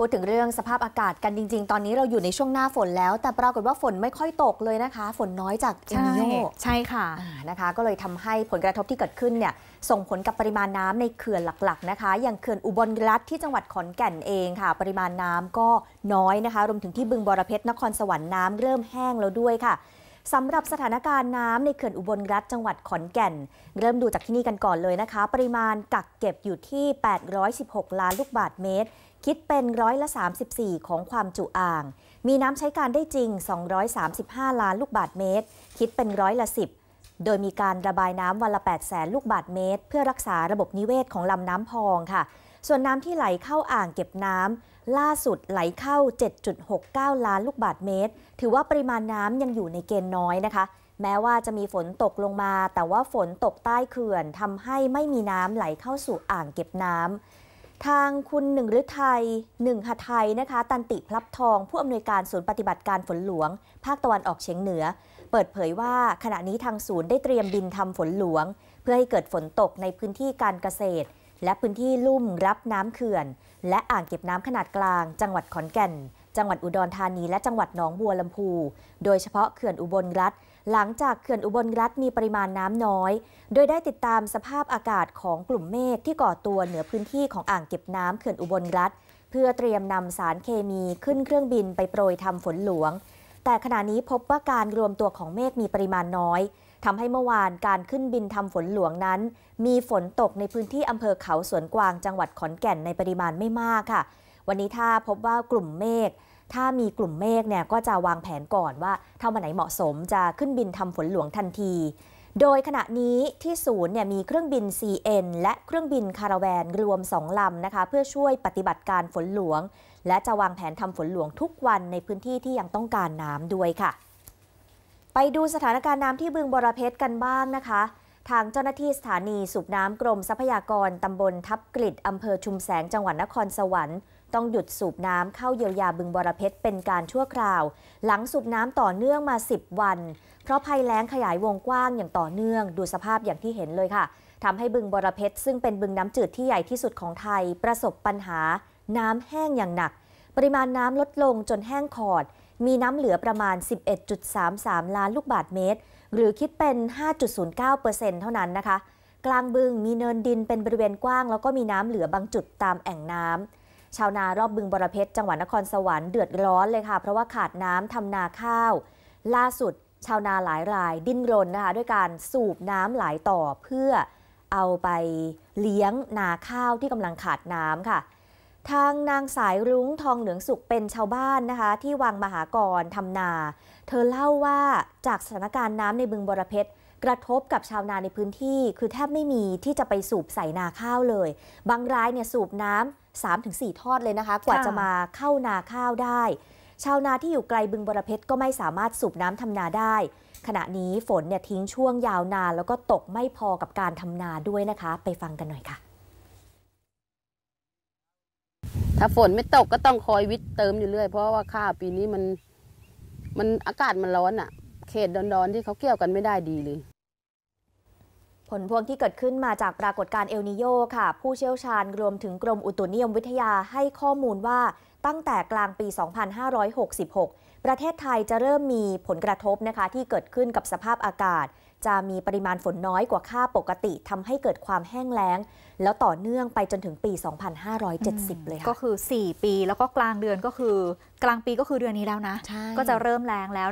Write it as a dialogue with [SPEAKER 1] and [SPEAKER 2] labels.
[SPEAKER 1] พูดถึงเรื่องสภาพอากาศกันจริง ๆ ตอนนี้เราอยู่ในช่วงหน้าฝนแล้ว แต่ปรากฏว่าฝนไม่ค่อยตกเลยนะคะ ฝนน้อยจากเอลนิโยใช่ค่ะ นะคะ ก็เลยทำให้ผลกระทบที่เกิดขึ้นเนี่ย ส่งผลกับปริมาณน้ำในเขื่อนหลักๆ นะคะ อย่างเขื่อนอุบลรัฐที่จังหวัดขอนแก่นเองค่ะ ปริมาณน้ำก็น้อยนะคะ รวมถึงที่บึงบอระเพ็ดนครสวรรค์น้ำเริ่มแห้งแล้วด้วยค่ะสำหรับสถานการณ์น้ำในเขื่อนอุบลรัฐจังหวัดขอนแก่น เริ่มดูจากที่นี่กันก่อนเลยนะคะ ปริมาณกักเก็บอยู่ที่ 816ล้านลูกบาทเมตรคิดเป็นร้อยละ34 ของความจุอ่าง มีน้ำใช้การได้จริง 235 ล้านลูกบาทเมตร คิดเป็นร้อยละ 10 โดยมีการระบายน้ำวันละ8แสนลูกบาทเมตร เพื่อรักษาระบบนิเวศของลำน้ำพองค่ะ ส่วนน้ำที่ไหลเข้าอ่างเก็บน้ำล่าสุดไหลเข้า 7.69 ล้านลูกบาทเมตร ถือว่าปริมาณน้ำยังอยู่ในเกณฑ์น้อยนะคะ แม้ว่าจะมีฝนตกลงมา แต่ว่าฝนตกใต้เขื่อนทำให้ไม่มีน้ำไหลเข้าสู่อ่างเก็บน้ำทางคุณหนึ่งฤทัยหนึ่งหทัยนะคะตันติพลับทองผู้อำนวยการศูนย์ปฏิบัติการฝนหลวง ภาคตะวันออกเฉียงเหนือ เปิดเผยว่าขณะนี้ทางศูนย์ได้เตรียมบินทำฝนหลวง เพื่อให้เกิดฝนตกในพื้นที่การเกษตร และพื้นที่ลุ่มรับน้ำเขื่อน และอ่างเก็บน้ำขนาดกลาง จังหวัดขอนแก่นจังหวัดอุดรธานีและจังหวัดหนองบัวลำพู โดยเฉพาะเขื่อนอุบลรัฐ หลังจากเขื่อนอุบลรัฐมีปริมาณน้ำน้อย โดยได้ติดตามสภาพอากาศของกลุ่มเมฆที่ก่อตัวเหนือพื้นที่ของอ่างเก็บน้ำเขื่อนอุบลรัฐ เพื่อเตรียมนำสารเคมีขึ้นเครื่องบินไปโปรยทำฝนหลวง แต่ขณะนี้พบว่าการรวมตัวของเมฆมีปริมาณน้อย ทำให้เมื่อวานการขึ้นบินทำฝนหลวงนั้น มีฝนตกในพื้นที่อำเภอเขาสวนกวางจังหวัดขอนแก่นในปริมาณไม่มากค่ะวันนี้ถ้าพบว่ากลุ่มเมฆ ถ้ามีกลุ่มเมฆเนี่ยก็จะวางแผนก่อนว่า ถ้าวันไหนเหมาะสมจะขึ้นบินทำฝนหลวงทันที โดยขณะนี้ที่ศูนย์เนี่ยมีเครื่องบิน CN และเครื่องบินคาราแวนรวม 2 ลำนะคะ เพื่อช่วยปฏิบัติการฝนหลวง และจะวางแผนทำฝนหลวงทุกวันในพื้นที่ที่ยังต้องการน้ำด้วยค่ะ ไปดูสถานการณ์น้ำที่บึงบรเพชรกันบ้างนะคะ ทางเจ้าหน้าที่สถานีสูบน้ำกรมทรัพยากรตำบลทับกลิดอำเภอชุมแสงจังหวัดนครสวรรค์ต้องหยุดสูบน้ำเข้าเยียวยาบึงบรเพชรเป็นการชั่วคราว หลังสูบน้ำต่อเนื่องมา 10 วัน เพราะภัยแล้งขยายวงกว้างอย่างต่อเนื่อง ดูสภาพอย่างที่เห็นเลยค่ะทำให้บึงบรเพชรซึ่งเป็นบึงน้ำจืดที่ใหญ่ที่สุดของไทย ประสบปัญหา น้ำแห้งอย่างหนัก ปริมาณน้ำลดลงจนแห้งขอด มีน้ำเหลือประมาณ 11.33 ล้านลูกบาทเมตรหรือคิดเป็น5.09%เท่านั้นนะคะกลางบึงมีเนินดินเป็นบริเวณกว้าง แล้วก็มีน้ำเหลือบางจุดตามแอ่งน้ำชาวนารอบบึงบรเพชรจังหวัดนครสวรรค์เดือดร้อนเลยค่ะ เพราะว่าขาดน้ำทำนาข้าว ล่าสุดชาวนาหลายราย ดิ้นรนนะคะด้วยการสูบน้ำหลายต่อเพื่อเอาไปเลี้ยงนาข้าวที่กำลังขาดน้ำค่ะ ทางนางสายรุ้งทองเหลืองสุขเป็นชาวบ้านนะคะที่วังมหากรทำนา เธอเล่าว่าจากสถานการณ์น้ำในบึงบรเพชรกระทบกับชาวนาในพื้นที่ คือแทบไม่มีที่จะไปสูบใส่นาข้าวเลย บางรายเนี่ยสูบน้ำสามถึงสี่ทอดเลยนะคะ กว่าจะมาเข้านาข้าวได้ ชาวนาที่อยู่ไกลบึงบรเพชรก็ไม่สามารถสูบน้ำทำนาได้ ขณะนี้ฝนเนี่ยทิ้งช่วงยาวนานแล้วก็ตกไม่พอกับการทำนาด้วยนะคะ ไปฟังกันหน่อยค่ะ ถ้าฝนไม่ตกก็ต้องคอยวิตเติมอยู่เรื่อยเพราะว่าข้าวปีนี้มันมันอากาศมันร้อนอะ่ะเขตดอนๆ ที่เขาเกี่ยวกันไม่ได้ดีเลย ผลพวงที่เกิดขึ้นมาจากปรากฏการณ์เอลนิโยค่ะ ผู้เชี่ยวชาญรวมถึงกรมอุตุนิยมวิทยาให้ข้อมูลว่าตั้งแต่กลางปี 2566 ประเทศไทยจะเริ่มมีผลกระทบนะคะ ที่เกิดขึ้นกับสภาพอากาศ จะมีปริมาณฝนน้อยกว่าค่าปกติทำให้เกิดความแห้งแล้ง แล้วต่อเนื่องไปจนถึงปี 2570 เลยค่ะก็คือ 4 ปี แล้วก็กลางเดือนก็คือ กลางปีก็คือเดือนนี้แล้วนะ ก็จะเริ่มแรงแล้ว